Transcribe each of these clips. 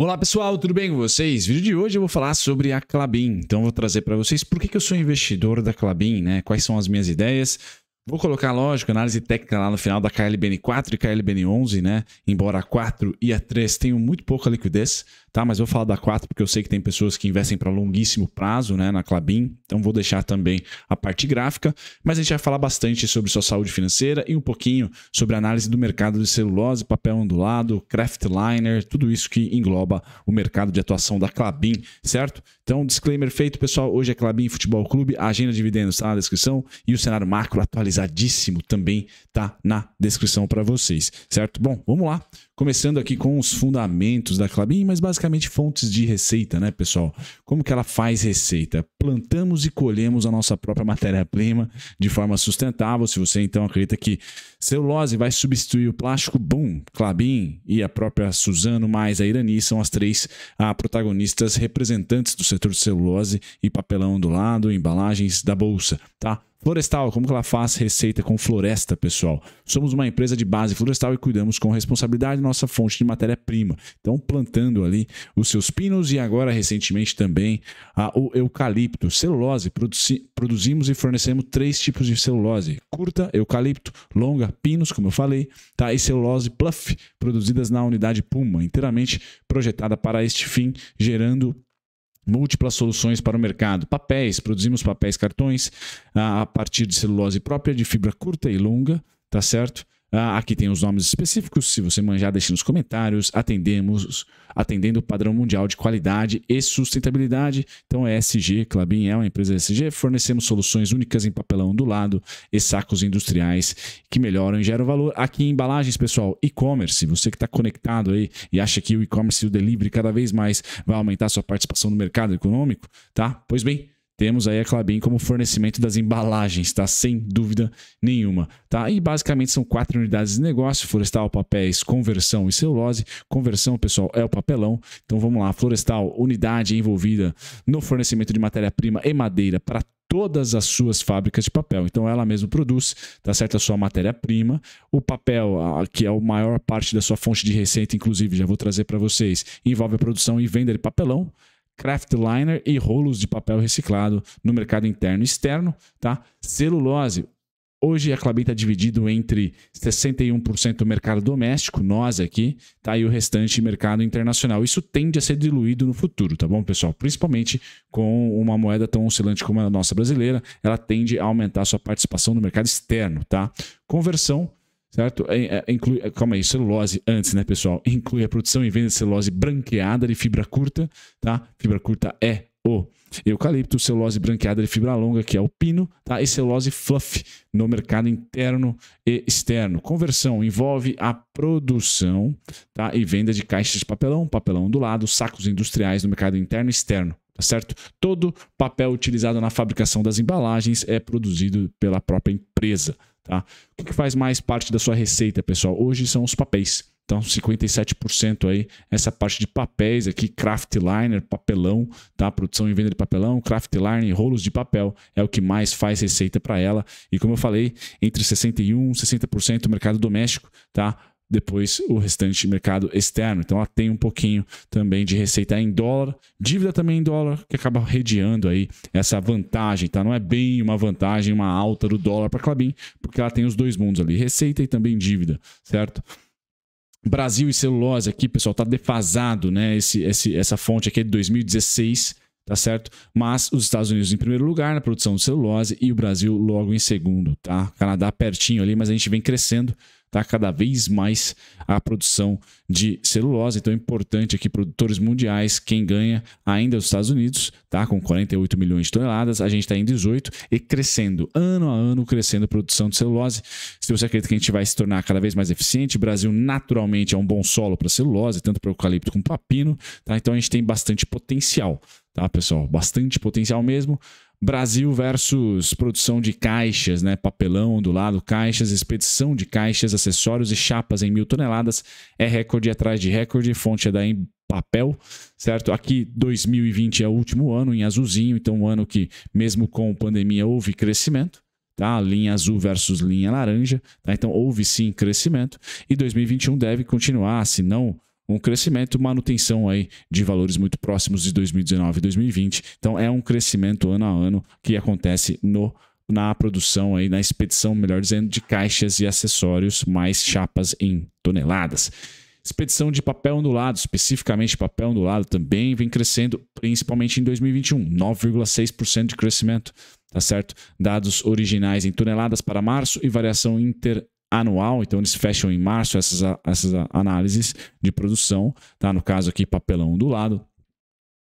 Olá pessoal, tudo bem com vocês? No vídeo de hoje eu vou falar sobre a Clabin. Então vou trazer para vocês por que eu sou investidor da Clabin, né? Quais são as minhas ideias, Vou colocar, lógico, análise técnica lá no final da KLBN 4 e KLBN 11, né? Embora a 4 e a 3 tenham muito pouca liquidez, tá? Mas vou falar da 4 porque eu sei que tem pessoas que investem para longuíssimo prazo, né? Na Clabin. Então vou deixar também a parte gráfica. Mas a gente vai falar bastante sobre sua saúde financeira e um pouquinho sobre análise do mercado de celulose, papel ondulado, craftliner, tudo isso que engloba o mercado de atuação da Clabin, certo? Então, disclaimer feito, pessoal. Hoje é Clabin Futebol Clube, a agenda de dividendos está na descrição e o cenário macro atualizadíssimo também tá na descrição para vocês, certo? Bom, vamos lá. Começando aqui com os fundamentos da Clabin, mas basicamente fontes de receita, né, pessoal? Como que ela faz receita? Plantamos e colhemos a nossa própria matéria-prima de forma sustentável. Se você então acredita que celulose vai substituir o plástico, boom, Clabin e a própria Suzano mais a Irani são as três ah, protagonistas representantes do setor de celulose e papelão do lado, embalagens da bolsa, tá? Florestal, como que ela faz receita com floresta, pessoal? Somos uma empresa de base florestal e cuidamos com responsabilidade nossa fonte de matéria-prima. Então, plantando ali os seus pinos e agora, recentemente, também a, o eucalipto. Celulose, produzi produzimos e fornecemos três tipos de celulose. Curta, eucalipto, longa, pinos, como eu falei, tá? e celulose pluff, produzidas na unidade Puma, inteiramente projetada para este fim, gerando múltiplas soluções para o mercado. Papéis, produzimos papéis cartões a partir de celulose própria, de fibra curta e longa, tá certo? Ah, aqui tem os nomes específicos. Se você manjar, deixe nos comentários. Atendemos, atendendo o padrão mundial de qualidade e sustentabilidade. Então, é SG, Clabin é uma empresa SG. Fornecemos soluções únicas em papelão do lado e sacos industriais que melhoram e geram valor. Aqui em embalagens, pessoal, e-commerce. Você que está conectado aí e acha que o e-commerce e o delivery cada vez mais vai aumentar sua participação no mercado econômico, tá? Pois bem temos aí a Clabin como fornecimento das embalagens, tá? Sem dúvida nenhuma, tá? E basicamente são quatro unidades de negócio: florestal, papéis, conversão e celulose. Conversão, pessoal, é o papelão. Então vamos lá: florestal, unidade envolvida no fornecimento de matéria-prima e madeira para todas as suas fábricas de papel. Então ela mesma produz, tá certo? A sua matéria-prima, o papel, que é a maior parte da sua fonte de receita, inclusive, já vou trazer para vocês, envolve a produção e venda de papelão, craftliner e rolos de papel reciclado no mercado interno e externo, tá? Celulose. Hoje a Clabin está dividido entre 61% do mercado doméstico, nós aqui, tá? E o restante mercado internacional. Isso tende a ser diluído no futuro, tá bom, pessoal? Principalmente com uma moeda tão oscilante como a nossa brasileira, ela tende a aumentar a sua participação no mercado externo, tá? Conversão certo? É, é, inclui, é, calma aí, celulose antes, né, pessoal? Inclui a produção e venda de celulose branqueada de fibra curta, tá? Fibra curta é o eucalipto, celulose branqueada de fibra longa, que é o pino, tá? e celulose fluff no mercado interno e externo. Conversão envolve a produção tá? e venda de caixas de papelão, papelão do lado, sacos industriais no mercado interno e externo. Tá certo? Todo papel utilizado na fabricação das embalagens é produzido pela própria empresa. Tá? O que faz mais parte da sua receita, pessoal? Hoje são os papéis. Então, 57% aí, essa parte de papéis aqui, craftliner, papelão, tá? Produção e venda de papelão, craftliner, rolos de papel é o que mais faz receita para ela. E como eu falei, entre 61 e 60% do mercado doméstico, tá? depois o restante mercado externo. Então ela tem um pouquinho também de receita em dólar, dívida também em dólar, que acaba redeando aí essa vantagem, tá? Não é bem uma vantagem, uma alta do dólar para Clabin, porque ela tem os dois mundos ali, receita e também dívida, certo? Brasil e celulose aqui, pessoal, tá defasado, né? Esse, esse, essa fonte aqui é de 2016, tá certo? Mas os Estados Unidos em primeiro lugar na produção de celulose e o Brasil logo em segundo, tá? O Canadá pertinho ali, mas a gente vem crescendo tá cada vez mais a produção de celulose. Então é importante aqui, produtores mundiais, quem ganha ainda é os Estados Unidos, tá? com 48 milhões de toneladas, a gente está em 18 e crescendo, ano a ano, crescendo a produção de celulose. Se você acredita que a gente vai se tornar cada vez mais eficiente, o Brasil naturalmente é um bom solo para celulose, tanto para eucalipto como para pino, tá? então a gente tem bastante potencial, tá pessoal? Bastante potencial mesmo. Brasil versus produção de caixas, né? Papelão do lado, caixas, expedição de caixas, acessórios e chapas em mil toneladas. É recorde atrás de recorde, fonte é da em papel, certo? Aqui 2020 é o último ano em azulzinho, então um ano que mesmo com pandemia houve crescimento. Tá? Linha azul versus linha laranja, tá? Então houve sim crescimento e 2021 deve continuar, se não um crescimento, manutenção aí de valores muito próximos de 2019 e 2020. Então é um crescimento ano a ano que acontece no na produção aí, na expedição, melhor dizendo, de caixas e acessórios, mais chapas em toneladas. Expedição de papel ondulado, especificamente papel ondulado, também vem crescendo, principalmente em 2021, 9,6% de crescimento, tá certo? Dados originais em toneladas para março e variação inter anual, então eles fecham em março essas, essas análises de produção, tá? No caso aqui, papelão do lado.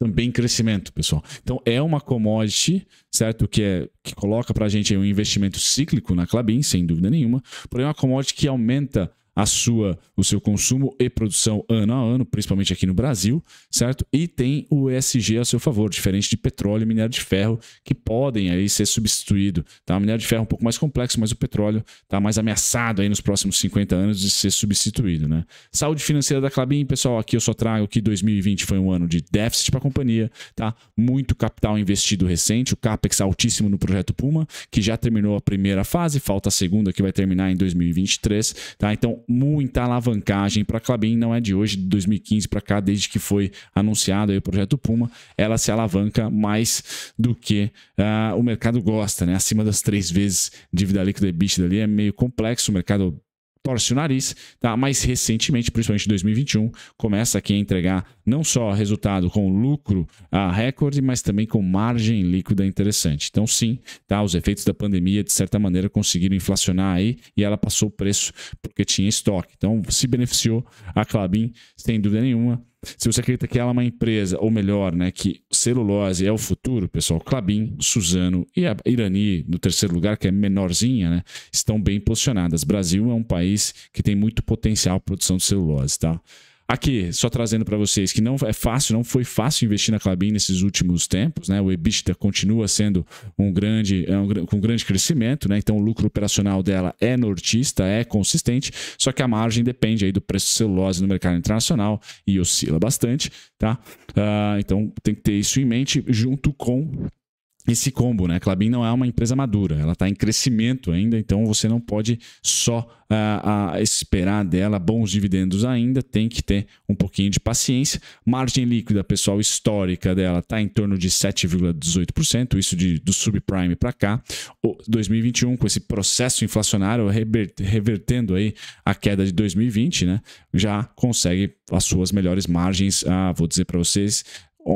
Também crescimento, pessoal. Então é uma commodity, certo? Que, é, que coloca para a gente um investimento cíclico na Clabin, sem dúvida nenhuma, porém é uma commodity que aumenta a sua, o seu consumo e produção ano a ano, principalmente aqui no Brasil, certo? E tem o ESG a seu favor, diferente de petróleo e minério de ferro, que podem aí ser substituído. Tá? O minério de ferro é um pouco mais complexo, mas o petróleo está mais ameaçado aí nos próximos 50 anos de ser substituído. Né? Saúde financeira da Clabin, pessoal, aqui eu só trago que 2020 foi um ano de déficit para a companhia, tá? muito capital investido recente, o CAPEX altíssimo no projeto Puma, que já terminou a primeira fase, falta a segunda que vai terminar em 2023. Tá? Então, muita alavancagem para a Clabin, não é de hoje, de 2015 para cá, desde que foi anunciado o projeto Puma, ela se alavanca mais do que uh, o mercado gosta, né? acima das três vezes dívida líquida e bicho ali, é meio complexo, o mercado torce o nariz, tá? Mas recentemente, principalmente 2021, começa aqui a entregar não só resultado com lucro a recorde, mas também com margem líquida interessante. Então sim, tá? Os efeitos da pandemia de certa maneira conseguiram inflacionar aí e ela passou o preço porque tinha estoque. Então se beneficiou a Clabin sem dúvida nenhuma. Se você acredita que ela é uma empresa, ou melhor, né, que celulose é o futuro, pessoal, Clabin, Suzano e a Irani, no terceiro lugar, que é menorzinha, né, estão bem posicionadas. Brasil é um país que tem muito potencial produção de celulose, tá? Aqui, só trazendo para vocês que não é fácil, não foi fácil investir na Clabin nesses últimos tempos, né? O EBITDA continua sendo um grande, é um, com um grande crescimento, né? Então o lucro operacional dela é nortista, é consistente, só que a margem depende aí do preço de celulose no mercado internacional e oscila bastante, tá? Uh, então tem que ter isso em mente junto com esse combo, né? Clabin não é uma empresa madura, ela está em crescimento ainda, então você não pode só ah, ah, esperar dela bons dividendos ainda, tem que ter um pouquinho de paciência. Margem líquida, pessoal, histórica dela está em torno de 7,18%, isso de, do subprime para cá. O 2021, com esse processo inflacionário revertendo aí a queda de 2020, né? Já consegue as suas melhores margens, ah, vou dizer para vocês,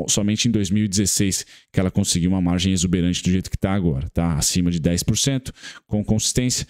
somente em 2016 que ela conseguiu uma margem exuberante do jeito que está agora, tá? Acima de 10%, com consistência.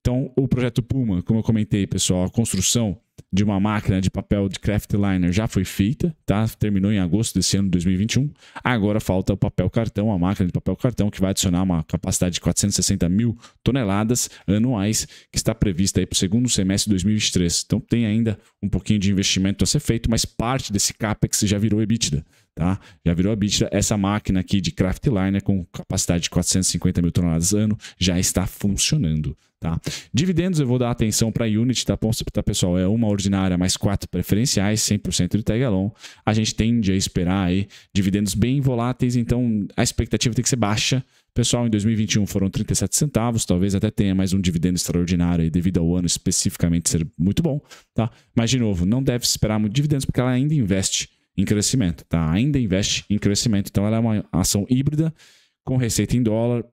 Então, o projeto Puma, como eu comentei, pessoal, a construção de uma máquina de papel de liner já foi feita, tá? Terminou em agosto desse ano de 2021. Agora falta o papel cartão, a máquina de papel cartão, que vai adicionar uma capacidade de 460 mil toneladas anuais, que está prevista aí para o segundo semestre de 2023. Então tem ainda um pouquinho de investimento a ser feito, mas parte desse CAPEX já virou EBITDA tá? Já virou a Bitra. Essa máquina aqui de craftliner com capacidade de 450 mil toneladas ano já está funcionando, tá? Dividendos eu vou dar atenção para a Unity, tá, tá, pessoal? É uma ordinária mais quatro preferenciais, 100% de Tagalon A gente tende a esperar aí dividendos bem voláteis, então a expectativa tem que ser baixa. Pessoal, em 2021 foram 37 centavos, talvez até tenha mais um dividendo extraordinário aí devido ao ano especificamente ser muito bom, tá? Mas de novo, não deve esperar muito dividendos porque ela ainda investe em crescimento, tá? Ainda investe em crescimento. Então ela é uma ação híbrida com receita em dólar,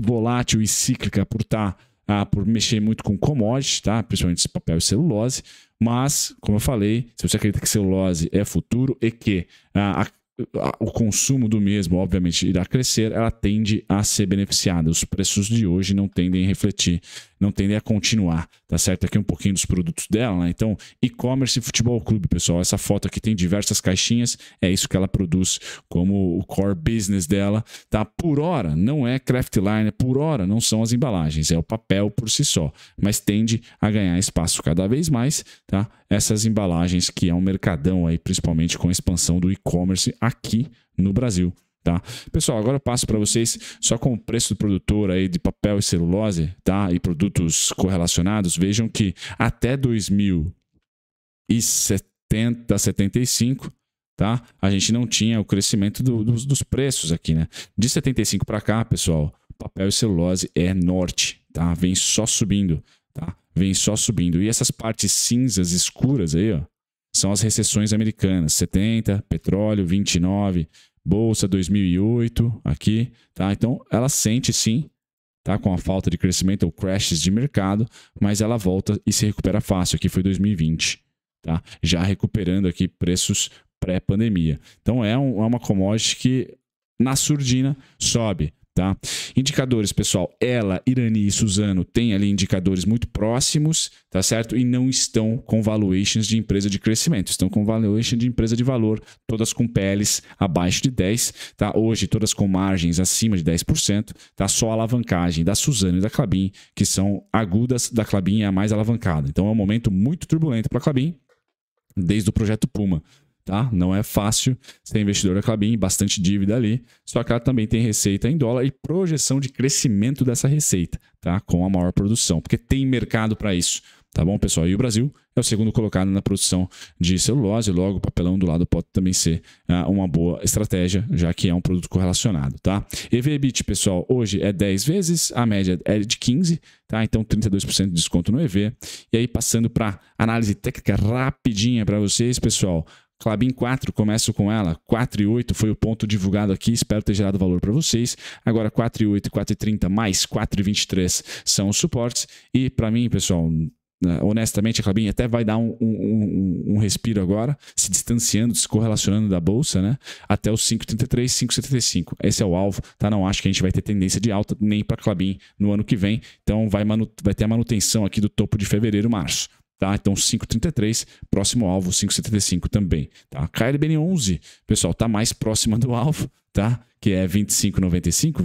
volátil e cíclica por estar tá, ah, por mexer muito com commodities, tá? principalmente papel e celulose. Mas, como eu falei, se você acredita que celulose é futuro e que ah, a, a, o consumo do mesmo, obviamente, irá crescer, ela tende a ser beneficiada. Os preços de hoje não tendem a refletir não tendem a continuar, tá certo? Aqui é um pouquinho dos produtos dela, né? Então, e-commerce e futebol clube, pessoal. Essa foto aqui tem diversas caixinhas, é isso que ela produz como o core business dela, tá? Por hora, não é craft line, por hora não são as embalagens, é o papel por si só, mas tende a ganhar espaço cada vez mais, tá? Essas embalagens que é um mercadão aí, principalmente com a expansão do e-commerce aqui no Brasil. Tá? Pessoal, agora eu passo para vocês só com o preço do produtor aí de papel e celulose, tá? E produtos correlacionados. Vejam que até 2070, 75, tá? A gente não tinha o crescimento do, dos, dos preços aqui, né? De 75 para cá, pessoal, papel e celulose é norte, tá? Vem só subindo, tá? Vem só subindo. E essas partes cinzas escuras aí, ó, são as recessões americanas, 70, petróleo, 29, Bolsa 2008 aqui, tá? Então ela sente sim, tá? Com a falta de crescimento ou crashes de mercado, mas ela volta e se recupera fácil. Aqui foi 2020, tá? Já recuperando aqui preços pré-pandemia. Então é, um, é uma commodity que na surdina sobe, Tá? Indicadores, pessoal, ela, Irani e Suzano têm ali indicadores muito próximos, tá certo? E não estão com valuations de empresa de crescimento, estão com valuation de empresa de valor, todas com PLs abaixo de 10, tá? Hoje todas com margens acima de 10%, tá? Só a alavancagem da Suzano e da Clabin, que são agudas, da Clabin é a mais alavancada. Então é um momento muito turbulento para a Clabin, desde o projeto Puma, tá? Não é fácil ser investidora Clabin, bastante dívida ali, só que ela também tem receita em dólar e projeção de crescimento dessa receita, tá? Com a maior produção, porque tem mercado para isso, tá bom, pessoal? E o Brasil é o segundo colocado na produção de celulose, logo o papelão do lado pode também ser ah, uma boa estratégia, já que é um produto correlacionado, tá? ebit pessoal, hoje é 10 vezes, a média é de 15, tá? Então 32% de desconto no EV. E aí passando para análise técnica rapidinha para vocês, pessoal. Clabin 4, começo com ela. 4 e 8 foi o ponto divulgado aqui, espero ter gerado valor para vocês. Agora 4 e 8, 4 e 30 mais 4 e 23 são os suportes. E para mim, pessoal, né, honestamente, a Clabin até vai dar um, um, um, um, respiro agora, se distanciando, se correlacionando da bolsa, né? Até os 5,33, 5,75. Esse é o alvo, tá? Não acho que a gente vai ter tendência de alta nem para a Clabin no ano que vem. Então vai, vai ter a manutenção aqui do topo de fevereiro, março. Tá? Então 5,33, próximo alvo 5,75 também. Tá? A KLBN11, pessoal, está mais próxima do alvo, tá? que é 25,95,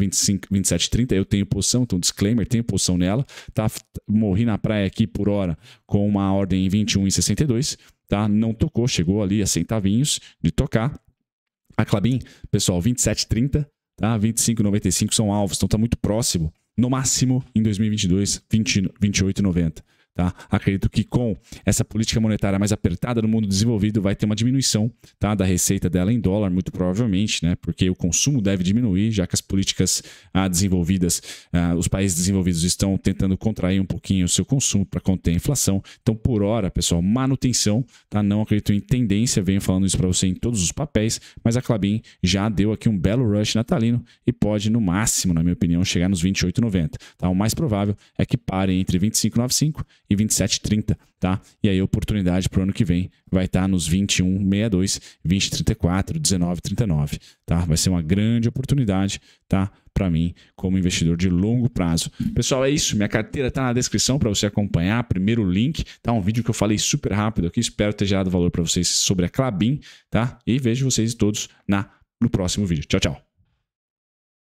27,30. Eu tenho posição, então disclaimer, tenho posição nela. Tá? Morri na praia aqui por hora com uma ordem em 21,62. Tá? Não tocou, chegou ali a centavinhos de tocar. A Clabin, pessoal, 27,30, tá? 25,95 são alvos, então está muito próximo. No máximo, em 2022, 28,90. Tá? Acredito que com essa política monetária mais apertada no mundo desenvolvido vai ter uma diminuição tá? da receita dela em dólar, muito provavelmente, né? porque o consumo deve diminuir, já que as políticas ah, desenvolvidas, ah, os países desenvolvidos estão tentando contrair um pouquinho o seu consumo para conter a inflação. Então, por hora, pessoal, manutenção, tá? não acredito em tendência, venho falando isso para você em todos os papéis, mas a Clabin já deu aqui um belo rush natalino e pode, no máximo, na minha opinião, chegar nos 28,90. Tá? O mais provável é que pare entre 25,95 e 27,30, tá? E aí a oportunidade para o ano que vem vai estar tá nos 21,62, 20,34, 19,39, tá? Vai ser uma grande oportunidade, tá? Para mim, como investidor de longo prazo. Pessoal, é isso. Minha carteira está na descrição para você acompanhar. Primeiro link, tá? Um vídeo que eu falei super rápido aqui. Espero ter gerado valor para vocês sobre a Clabin, tá? E vejo vocês todos na, no próximo vídeo. Tchau, tchau.